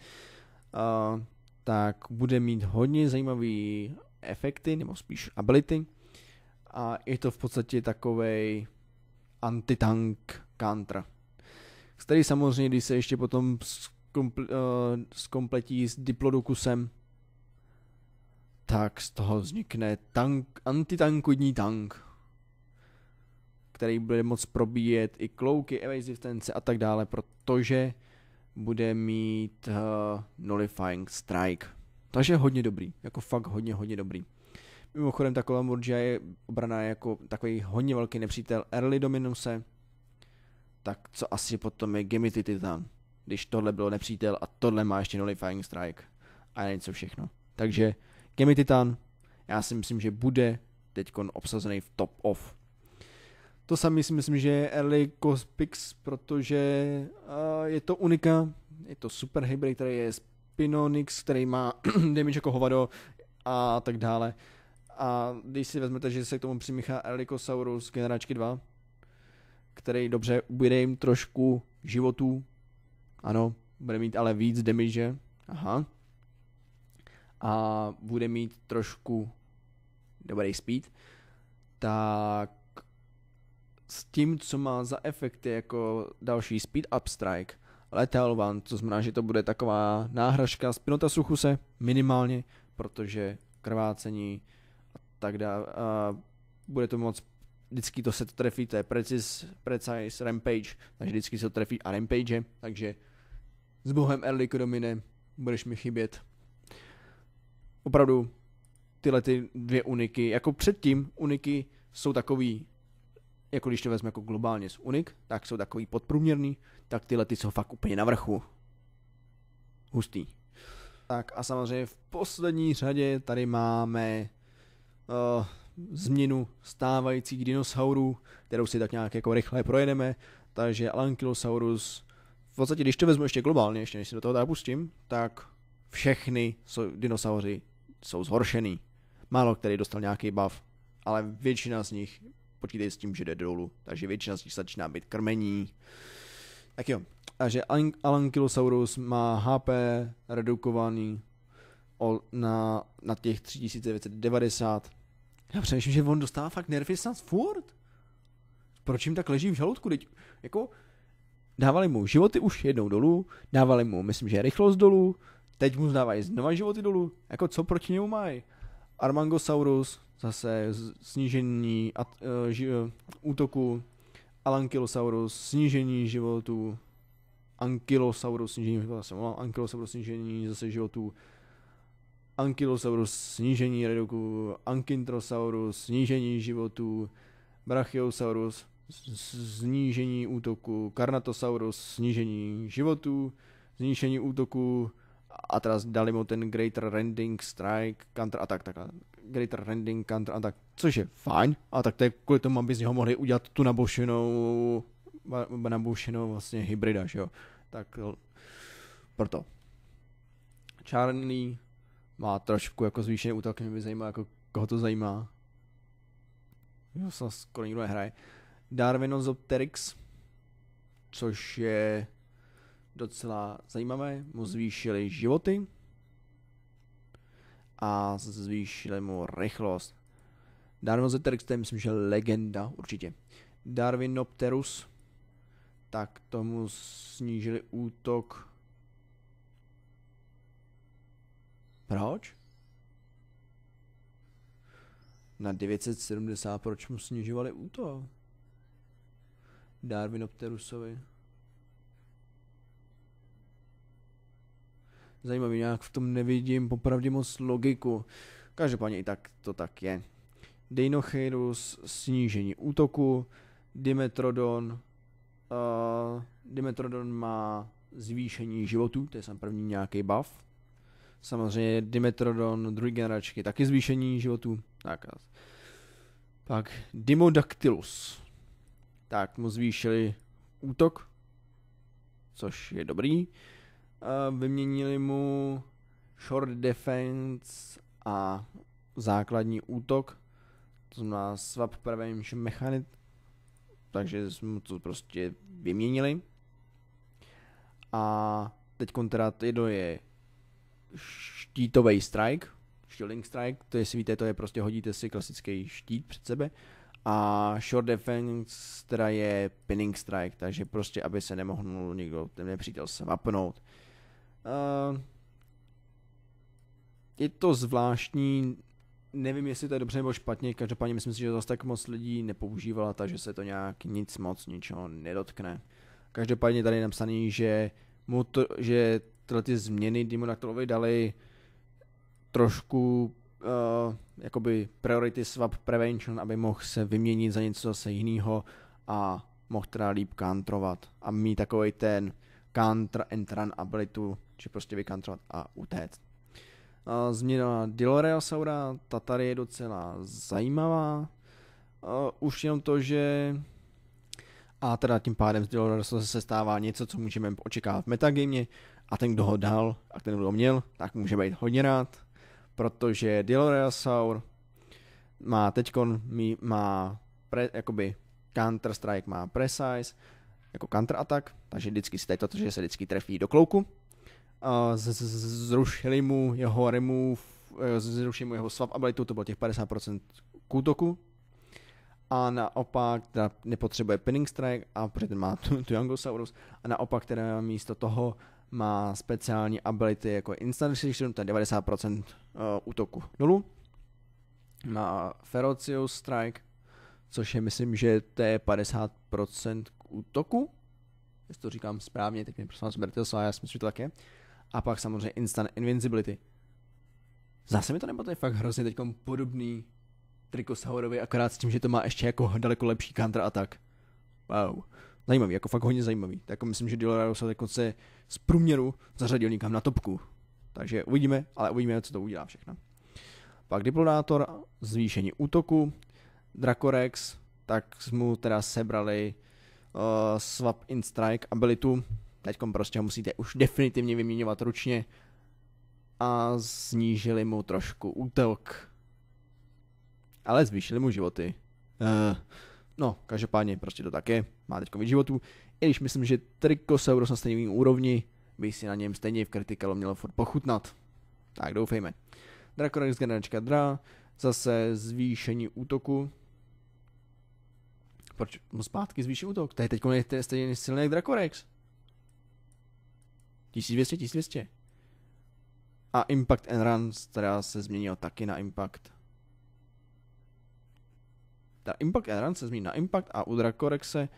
uh, tak bude mít hodně zajímavý efekty, nebo spíš ability, a je to v podstatě takový antitank counter, který samozřejmě, když se ještě potom skompl, uh, eh, skompletí s diplodokusem, tak z toho vznikne tank, antitankovní tank, který bude moc probíjet i klouky, evasive a tak dále, protože bude mít uh, nullifying strike. Takže hodně dobrý, jako fakt hodně, hodně dobrý. Mimochodem ta Lamborghini je obraná jako takový hodně velký nepřítel early Dominuse, tak co asi potom je Gemity Titan, když tohle bylo nepřítel a tohle má ještě nullifying strike a něco všechno. Takže Kemi Titan, já si myslím, že bude teď obsazený v top off. To samé si myslím, že je early Cospix, protože uh, je to unika, je to super hybrid, který je Spinonix, který má damage jako hovado a tak dále. A když si vezmete, že se k tomu přimíchá Elikosaurus generáčky 2, který dobře bude jim trošku životů, ano, bude mít ale víc damage, aha, a bude mít trošku dobrý speed, tak s tím, co má za efekty jako další speed up strike, letal one, to znamená, že to bude taková náhražka spinota suchuse minimálně, protože krvácení a tak dále, a bude to moc vždycky to se to trefí, to je Precise, precise Rampage, takže vždycky se to trefí a Rampage, takže s bohem Erliku Domine budeš mi chybět opravdu tyhle ty dvě uniky, jako předtím uniky jsou takový, jako když to vezme jako globálně z unik, tak jsou takový podprůměrný, tak tyhle ty jsou fakt úplně na vrchu. Hustý. Tak a samozřejmě v poslední řadě tady máme uh, změnu stávajících dinosaurů, kterou si tak nějak jako rychle projedeme, takže Ankylosaurus, v podstatě když to vezmu ještě globálně, ještě než si do toho dá pustím, tak všechny jsou dinosauři jsou zhoršený. Málo který dostal nějaký bav, ale většina z nich počítej s tím, že jde dolů, takže většina z nich začíná být krmení. Tak jo, takže Alankylosaurus má HP redukovaný o, na, na těch 3990. Já přemýšlím, že on dostává fakt nervy snad furt. Proč jim tak leží v žaludku? Teď, jako, dávali mu životy už jednou dolů, dávali mu, myslím, že rychlost dolů, Teď mu zdávají znova životy dolů. Jako co proti němu mají? Armangosaurus, zase snížení at, uh, ži, uh, útoku. Alankylosaurus, snížení životů. Ankylosaurus, snížení zase Ankylosaurus, snížení zase životů. Ankylosaurus, snížení reduku. Ankyntrosaurus snížení životů. Brachiosaurus, snížení útoku. Karnatosaurus, snížení životů. Snížení útoku a teda dali mu ten Greater Rending Strike, Counter Attack, tak Greater Rending Counter Attack, což je fajn, a tak to je kvůli tomu, aby z něho mohli udělat tu nabušenou, nabušenou vlastně hybrida, že jo. Tak proto. Charlie má trošku jako zvýšený útok, mě by zajímalo, jako koho to zajímá. Jo, se skoro nikdo nehraje. Darwinozopteryx, což je docela zajímavé, mu zvýšili životy a zvýšili mu rychlost. Darmoziterx, to je myslím, že legenda určitě. Darwinopterus, tak tomu snížili útok. Proč? Na 970, proč mu snižovali útok? Darwinopterusovi. zajímavý, nějak v tom nevidím popravdě moc logiku. Každopádně i tak to tak je. Deinochirus, snížení útoku, Dimetrodon, uh, Dimetrodon má zvýšení životů, to je sam první nějaký buff. Samozřejmě Dimetrodon druhý generačky taky zvýšení životů. Tak. Pak Dimodactylus. Tak mu zvýšili útok, což je dobrý vyměnili mu short defense a základní útok, to znamená swap prevention mechanic, takže jsme to prostě vyměnili. A teď teda jedno je štítový strike, shielding strike, to jestli víte, to je prostě hodíte si klasický štít před sebe a short defense teda je pinning strike, takže prostě aby se nemohl nikdo ten nepřítel svapnout. Eh, je to zvláštní, nevím, jestli to je dobře nebo špatně, každopádně myslím si, že zase tak moc lidí nepoužívala, takže se to nějak nic moc ničeho nedotkne. Každopádně tady je napsaný, že, mu to, že tyhle ty změny Dimonactylovi dali trošku uh, jakoby priority swap prevention, aby mohl se vyměnit za něco zase jiného a mohl teda líp kantrovat a mít takový ten counter and run abilitu, či prostě vykantrovat a utéct. Změna Diloreosaura, ta tady je docela zajímavá. Už jenom to, že a teda tím pádem z Diloreosaura se stává něco, co můžeme očekávat v metagamě a ten, kdo ho dal a ten, kdo ho měl, tak může být hodně rád, protože Diloreosaur má teďkon, má pre, jakoby Counter-Strike má Precise, jako counterattack, takže vždycky si tady to, že se vždycky trefí do klouku. Zrušili mu jeho remove, eh, zrušili mu jeho swap abilitu, to bylo těch 50% k útoku. A naopak teda nepotřebuje pinning strike, a protože ten má tu, tu Angosaurus, a naopak teda místo toho má speciální ability jako Instant Restriction, to je 90% eh, útoku nulu, Má Ferocious Strike, což je myslím, že to je 50% útoku, jestli to říkám správně, teď mi prosím vás berte a já si myslím, že to tak je. A pak samozřejmě Instant Invincibility. Zase mi to je fakt hrozně teď podobný triko Saurovi, akorát s tím, že to má ještě jako daleko lepší tak, Wow. Zajímavý, jako fakt hodně zajímavý. Tak jako myslím, že Dilorado se dokonce z průměru zařadil někam na topku. Takže uvidíme, ale uvidíme, co to udělá všechno. Pak Diplodátor, zvýšení útoku, Dracorex, tak mu teda sebrali Eh, swap in strike abilitu. Teď prostě ho musíte už definitivně vyměňovat ručně a snížili mu trošku útok. Ale zvýšili mu životy. Uh, no, každopádně prostě to také Má teď víc životů. I když myslím, že Tricosaurus na stejném úrovni by si na něm stejně v kritikalu mělo furt pochutnat. Tak doufejme. Dracorex generačka Dra, zase zvýšení útoku, proč mu zpátky zvýší útok? Tady teď je stejně silný jak Dracorex. 1200, 1200. A Impact and run která se změnil taky na Impact. Ta Impact and Run se změní na Impact a u Dracorexe...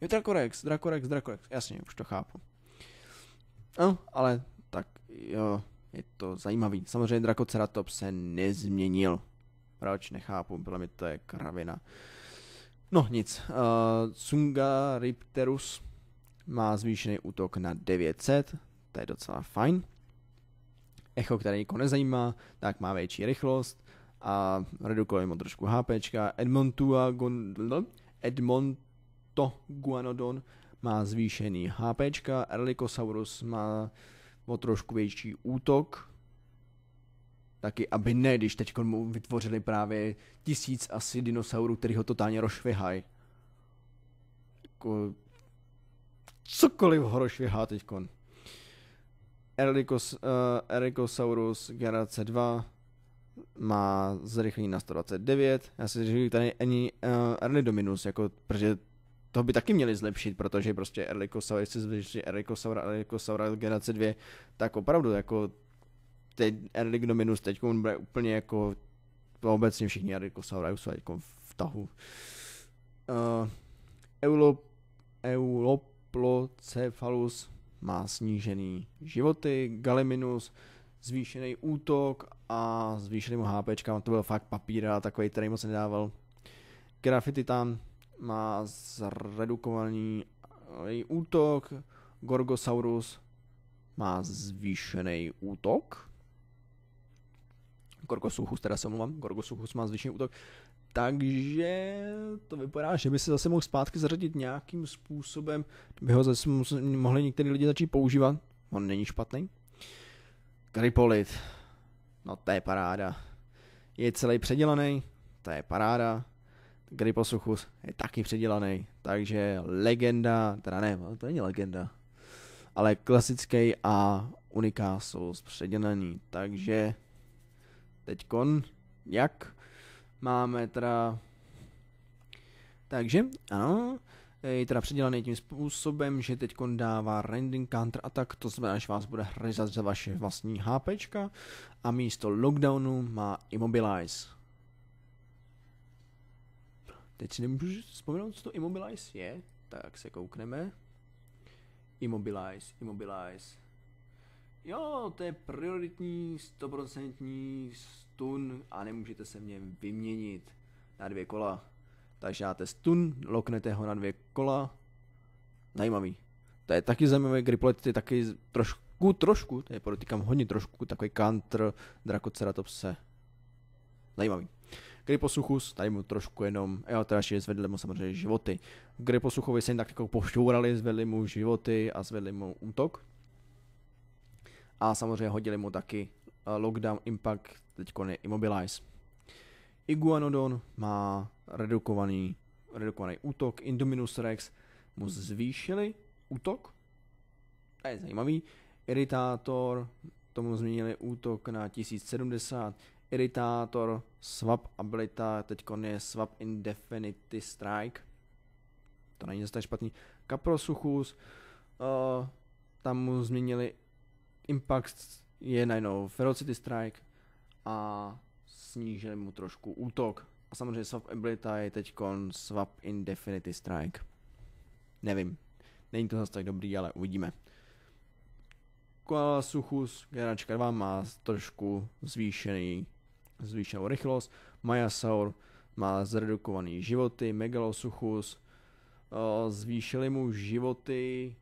Je Dracorex, Dracorex, Dracorex, jasně, už to chápu. No, ale tak jo, je to zajímavý. Samozřejmě Dracoceratops se nezměnil. Proč? Nechápu, byla mi to je kravina. No nic, uh, eh, Sunga Ripterus má zvýšený útok na 900, to je docela fajn. Echo, které nikoho nezajímá, tak má větší rychlost a redukuje mu trošku HP. Edmontua Edmonto Guanodon má zvýšený HP, Erlikosaurus má o trošku větší útok, taky, aby ne, když teď mu vytvořili právě tisíc asi dinosaurů, který ho totálně rošvihají. Jako, cokoliv ho rošvihá teď Erikos, uh, eh, Erikosaurus generace 2 má zrychlení na 129. Já si říkám, že tady ani uh, eh, Erlidominus, jako, protože to by taky měli zlepšit, protože prostě Erlikosaur, jestli zvyšili Erlikosaura, Erlikosaura generace 2, tak opravdu jako teď Dominus, teď on bude úplně jako to obecně všichni Erikosaurus jsou jako v tahu. Uh, eh, Euloplocephalus má snížený životy, Galiminus zvýšený útok a zvýšený mu HP, to byl fakt papír a takový, který moc nedával. Grafititan má zredukovaný eh, útok, Gorgosaurus má zvýšený útok Gorgosuchus, teda se omlouvám, Gorgosuchus má zvyšný útok. Takže to vypadá, že by se zase mohl zpátky zařadit nějakým způsobem, by ho zase mohli některý lidi začít používat. On není špatný. Kripolit, no to je paráda. Je celý předělaný, to je paráda. Gryposuchus je taky předělaný, takže legenda, teda ne, to není legenda, ale klasický a uniká jsou předělaný, takže teď kon, jak máme teda... Takže, ano, je teda předělaný tím způsobem, že teď dává rending counter attack, to znamená, že vás bude hryzat za vaše vlastní HP a místo lockdownu má immobilize. Teď si nemůžu vzpomenout, co to immobilize je, tak se koukneme. Immobilize, immobilize. Jo, to je prioritní, stoprocentní stun a nemůžete se v něm vyměnit na dvě kola. Takže dáte stun, loknete ho na dvě kola. Zajímavý. To je taky zajímavé, Griplet je taky trošku, trošku, to je podotýkám hodně trošku, takový counter Dracoceratopse. Zajímavý. Griposuchus, tady mu trošku jenom, jo, teda ještě zvedli mu samozřejmě životy. Griposuchovi se jen tak jako pošťourali, zvedli mu životy a zvedli mu útok a samozřejmě hodili mu taky eh, Lockdown Impact, teď je Immobilize. Iguanodon má redukovaný, redukovaný útok, Indominus Rex mu zvýšili útok, to je zajímavý, Iritátor, tomu změnili útok na 1070, Iritátor, Swap abilita, teď je Swap Indefinity Strike, to není zase tak špatný, Kaprosuchus, uh, eh, tam mu změnili Impact je najednou Ferocity Strike a snížili mu trošku útok. A samozřejmě Swap Ability je teď Swap Indefinity Strike. Nevím, není to zase tak dobrý, ale uvidíme. Koala Suchus, generačka 2, má trošku zvýšený, zvýšenou rychlost. Majasaur má zredukovaný životy. Megalosuchus eh, zvýšili mu životy.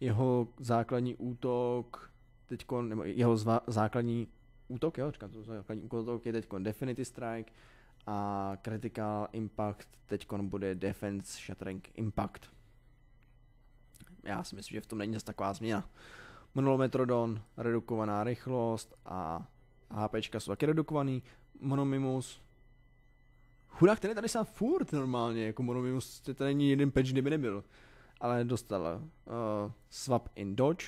Jeho základní útok teď, nebo jeho zva, základní útok, jo, říkám, to základní útok je teď Definity Strike a Critical Impact teď bude Defense Shattering Impact. Já si myslím, že v tom není zase taková změna. Monolometrodon, redukovaná rychlost a HP jsou taky redukovaný. Monomimus, Chudák ten je tady sám furt normálně, jako Monomimus, ten není jeden patch, kdyby nebyl. Ale dostal uh, Swap in Dodge,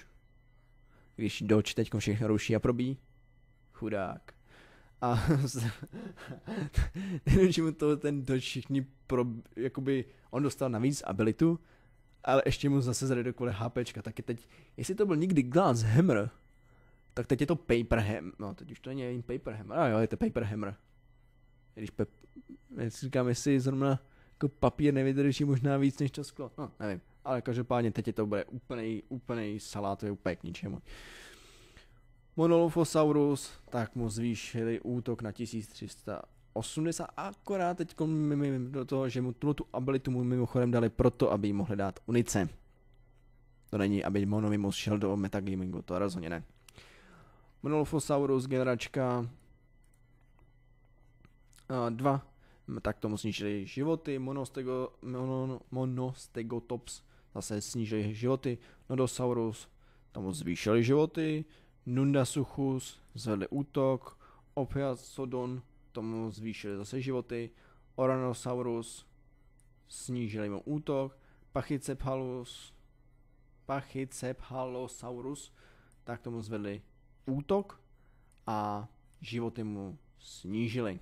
když Doč teď všechno ruší a probí. Chudák. A nevím, že mu to ten Doč všichni pro, jakoby, on dostal navíc abilitu, ale ještě mu zase zredukovali HPčka, taky teď, jestli to byl nikdy Glass Hammer, tak teď je to Paper Hammer, no teď už to není Paper Hammer, a jo, je to Paper Hammer. Když pep, říkám, jestli zrovna jako papír nevydrží možná víc než to sklo, no nevím ale každopádně teď je to bude úplný, úplný salát, to je úplně k ničemu. Monolophosaurus, tak mu zvýšili útok na 1380, akorát teď do toho, že mu tuto tu abilitu mu mimochodem dali proto, aby jí mohli dát unice. To není, aby Monomimus šel do metagamingu, to rozhodně ne. Monolophosaurus, generačka 2, tak tomu snížili životy, Monostego, mono, mono zase snížili životy, Nodosaurus, tam zvýšili životy, Nundasuchus zvedli útok, Opiasodon, tomu zvýšili zase životy, Oranosaurus, snížili mu útok, Pachycephalus, Pachycephalosaurus, tak tomu zvedli útok a životy mu snížili.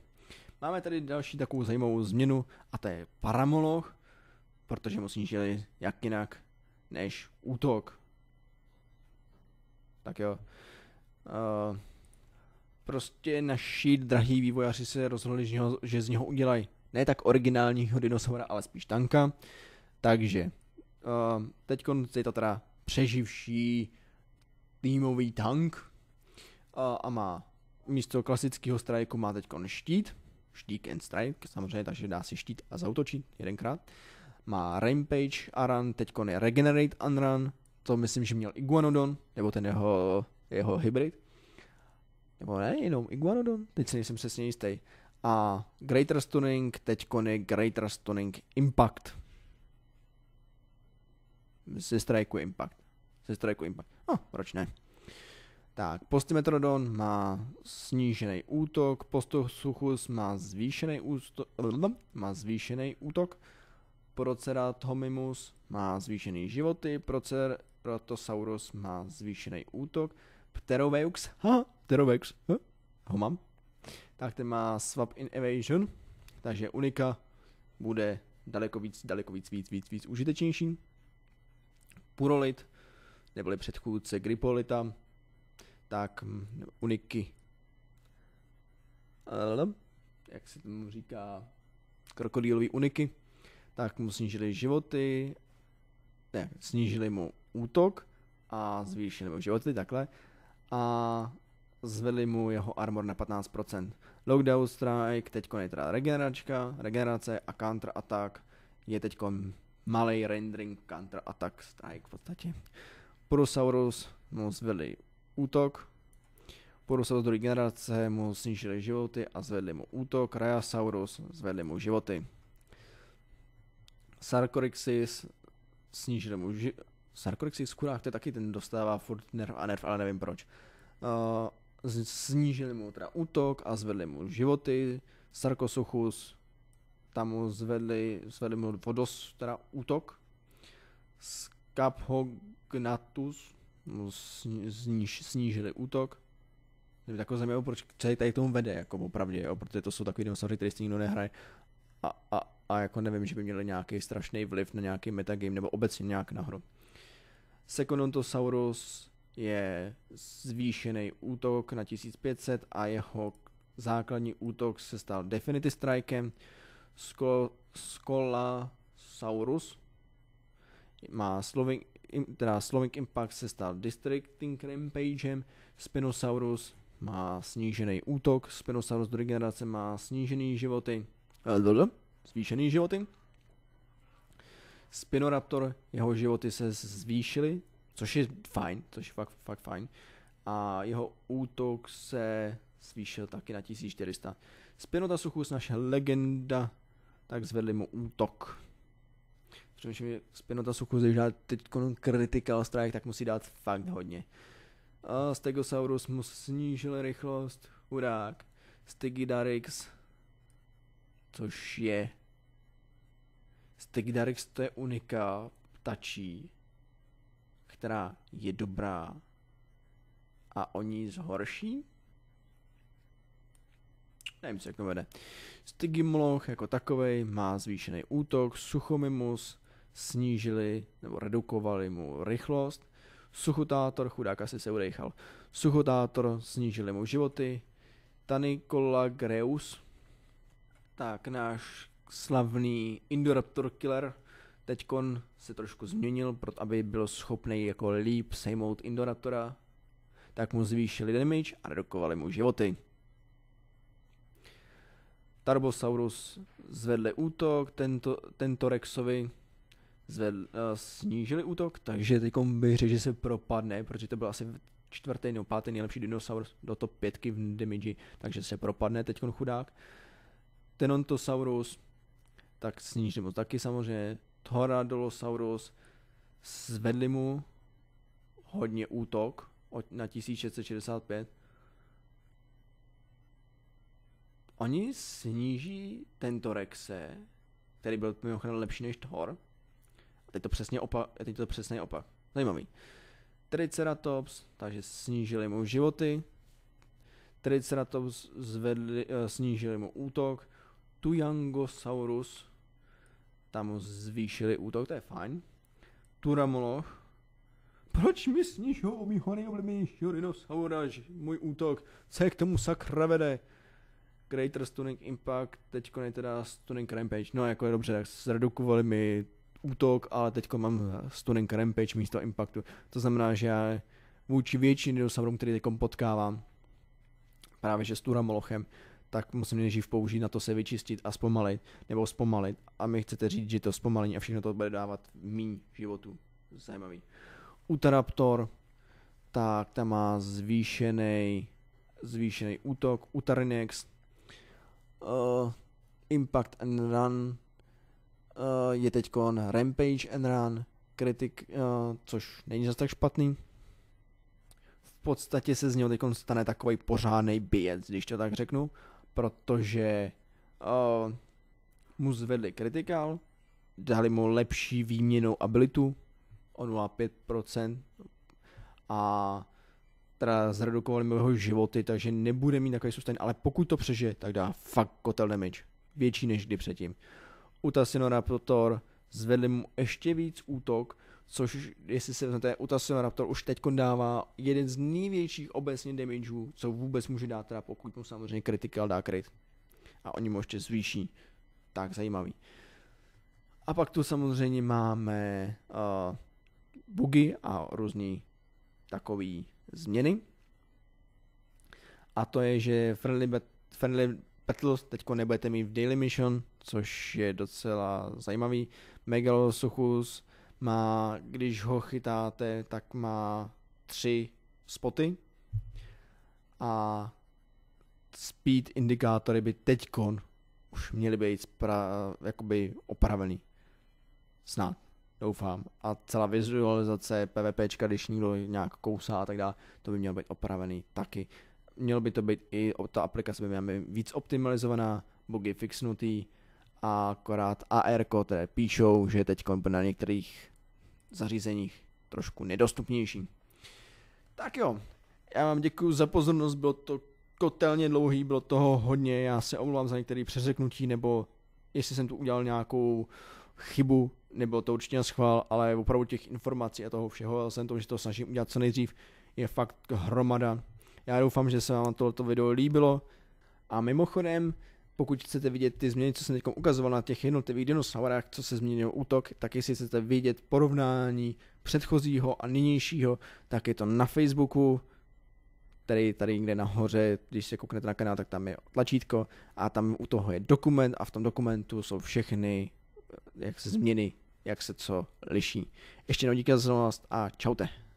Máme tady další takovou zajímavou změnu a to je paramoloch, protože mu snížili jak jinak než útok. Tak jo. Uh, prostě naši drahí vývojáři se rozhodli, že, ho, že z něho udělají ne tak originálního dinosaura, ale spíš tanka. Takže uh, teď je to teda přeživší týmový tank uh, a má místo klasického strajku má teď štít, štík and strike samozřejmě, takže dá si štít a zautočit jedenkrát. Uh, má Rampage a Run, teď je Regenerate and Run, to myslím, že měl Iguanodon, nebo ten jeho, jeho hybrid. Nebo ne, jenom Iguanodon, teď si nejsem přesně jistý. A Greater Stunning, teď je Greater Stunning Impact. Se Strike Impact. Se Strike Impact. No, oh, proč ne? Tak, Postimetrodon má snížený útok, Postosuchus má zvýšený, ústo- má zvýšený útok, Proceratomimus má zvýšený životy, Proceratosaurus má zvýšený útok, pterovex ha, pterovex ha, ho mám, tak ten má swap in evasion, takže unika bude daleko víc, daleko víc, víc, víc, víc užitečnější. Purolit, neboli předchůdce Gripolita, tak mm, uniky. Jak se tomu říká? Krokodýlový uniky tak mu snížili životy, ne, snížili mu útok a zvýšili mu životy, takhle, a zvedli mu jeho armor na 15%. Lockdown Strike, teď je teda regeneračka, regenerace a counter attack je teď malý rendering counter attack strike v podstatě. Porosaurus mu zvedli útok, Porosaurus druhé generace mu snížili životy a zvedli mu útok, Ryasaurus zvedli mu životy. Sarkorixis, snížili mu ži- Sarkorixis, kurák, to je taky ten dostává furt nerv a nerv, ale nevím proč. Uh, snížili mu teda útok a zvedli mu životy. Sarkosuchus, tam mu zvedli, zvedli mu vodos, teda útok. Skaphognatus mu sníž, snížili útok. Kdyby takové zajímavé, proč tady, k tomu vede, jako opravdu, jo, protože to jsou takový dinosaury, který s nikdo nehraje a, a, a jako nevím, že by měl nějaký strašný vliv na nějaký metagame nebo obecně nějak na hru. Sekundontosaurus je zvýšený útok na 1500 a jeho základní útok se stal Definity Strikem. Skol, Skolasaurus má Sloving, teda Sloving Impact se stal Distracting Rampagem, Spinosaurus má snížený útok, Spinosaurus do regenerace má snížený životy, zvýšený životy. Spinoraptor, jeho životy se zvýšily, což je fajn, což je fakt, fakt fajn. A jeho útok se zvýšil taky na 1400. Spinotasuchus, naše legenda, tak zvedli mu útok. Přemýšlím, že Spinotasuchus, když dá teď critical strike, tak musí dát fakt hodně. A Stegosaurus mu snížil rychlost, hurák. Stegidarix což je Stegdarex to je unika ptačí, která je dobrá a oni zhorší? Nevím, co jako vede. Stygimloch jako takový má zvýšený útok, Suchomimus snížili nebo redukovali mu rychlost, Suchotátor, chudák asi se udejchal, Suchotátor snížili mu životy, Tanicola Greus, tak náš slavný Indoraptor Killer teďkon se trošku změnil, proto aby byl schopný jako líp sejmout Indoraptora, tak mu zvýšili damage a redukovali mu životy. Tarbosaurus zvedli útok, tento, tento Rexovi zvedl, eh, snížili útok, takže teď bych řekl, že se propadne, protože to byl asi čtvrtý nebo pátý nejlepší dinosaur do top 5 v damage, takže se propadne teď chudák. Tenontosaurus, tak snížili mu taky samozřejmě. Thoradolosaurus zvedli mu hodně útok na 1665. Oni sníží tento Rexe, který byl mimochodem lepší než Thor. A teď to přesně opak. Teď to přesně opak. Zajímavý. Triceratops, takže snížili mu životy. Triceratops zvedli, eh, snížili mu útok. Tuyangosaurus tam zvýšili útok, to je fajn. Turamoloch, proč mi snižou mýho nejoblíbenějšího dinosaura, můj útok, co je k tomu sakra vede? Greater Stunning Impact, teď je teda Stunning Rampage, no jako je dobře, tak zredukovali mi útok, ale teď mám Stunning Rampage místo Impactu, to znamená, že já vůči většině dinosaurům, který teď potkávám, právě že s Turamolochem, tak musím nejdřív použít na to se vyčistit a zpomalit, nebo zpomalit. A my chcete říct, že to zpomalení a všechno to bude dávat míň životu. Zajímavý. Utaraptor, tak tam má zvýšený, zvýšený útok, Utarinex, uh, eh, Impact and Run, uh, je teď Rampage and Run, kritik, uh, eh, což není zase tak špatný. V podstatě se z něho teď stane takový pořádný běc, když to tak řeknu protože uh, mu zvedli kritikál, dali mu lepší výměnou abilitu o 0,5% a teda zredukovali mu jeho životy, takže nebude mít takový sustain, ale pokud to přežije, tak dá fakt kotel damage, větší než kdy předtím. U Tassinora Protor zvedli mu ještě víc útok, což, jestli se vezmete, Utasil Raptor už teď dává jeden z největších obecně damageů, co vůbec může dát, teda pokud mu samozřejmě critical dá crit. A oni mu ještě zvýší. Tak zajímavý. A pak tu samozřejmě máme uh, bugy a různé takové změny. A to je, že friendly, bet, friendly Battles teď nebudete mít v Daily Mission, což je docela zajímavý. Megalosuchus, má, když ho chytáte, tak má tři spoty a speed indikátory by teďkon už měly být pra, jakoby opravený. Snad, doufám. A celá vizualizace PvP, když někdo nějak kousá a tak dále, to by mělo být opravený taky. Mělo by to být i, ta aplikace by měla být víc optimalizovaná, bugy fixnutý, a akorát AR, které píšou, že teď na některých zařízeních trošku nedostupnější. Tak jo, já vám děkuji za pozornost, bylo to kotelně dlouhý, bylo toho hodně, já se omlouvám za některé přeřeknutí, nebo jestli jsem tu udělal nějakou chybu, nebo to určitě schvál, ale opravdu těch informací a toho všeho, jsem to, že to snažím udělat co nejdřív, je fakt hromada. Já doufám, že se vám tohleto video líbilo. A mimochodem, pokud chcete vidět ty změny, co jsem teď ukazoval na těch jednotlivých dinosaurách, co se změnil útok, tak jestli chcete vidět porovnání předchozího a nynějšího, tak je to na Facebooku, který tady někde nahoře, když se kouknete na kanál, tak tam je tlačítko a tam u toho je dokument a v tom dokumentu jsou všechny eh, jak se změny, jak se co liší. Ještě jednou díky za a čaute.